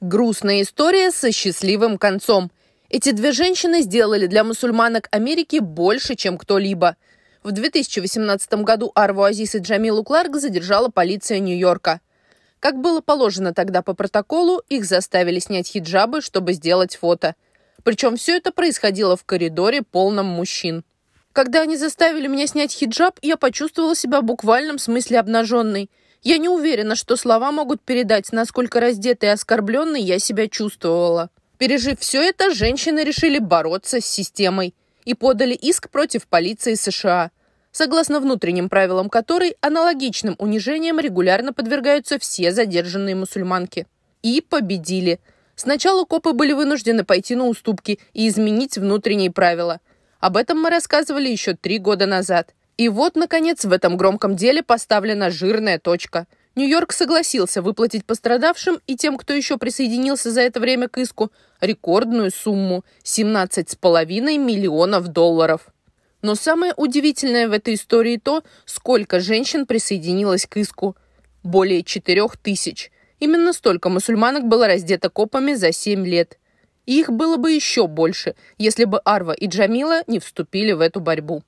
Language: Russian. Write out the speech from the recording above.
Грустная история со счастливым концом. Эти две женщины сделали для мусульманок Америки больше, чем кто-либо. В 2018 году Арву Азис и Джамилу Кларк задержала полиция Нью-Йорка. Как было положено тогда по протоколу, их заставили снять хиджабы, чтобы сделать фото. Причем все это происходило в коридоре, полном мужчин. Когда они заставили меня снять хиджаб, я почувствовала себя в буквальном смысле обнаженной. Я не уверена, что слова могут передать, насколько раздетой и оскорбленной я себя чувствовала. Пережив все это, женщины решили бороться с системой и подали иск против полиции США, согласно внутренним правилам которой аналогичным унижениям регулярно подвергаются все задержанные мусульманки. И победили. Сначала копы были вынуждены пойти на уступки и изменить внутренние правила – об этом мы рассказывали еще три года назад. И вот, наконец, в этом громком деле поставлена жирная точка. Нью-Йорк согласился выплатить пострадавшим и тем, кто еще присоединился за это время к иску, рекордную сумму – 17,5 миллионов долларов. Но самое удивительное в этой истории то, сколько женщин присоединилось к иску. Более четырех тысяч. Именно столько мусульманок было раздето копами за семь лет их было бы еще больше, если бы Арва и Джамила не вступили в эту борьбу.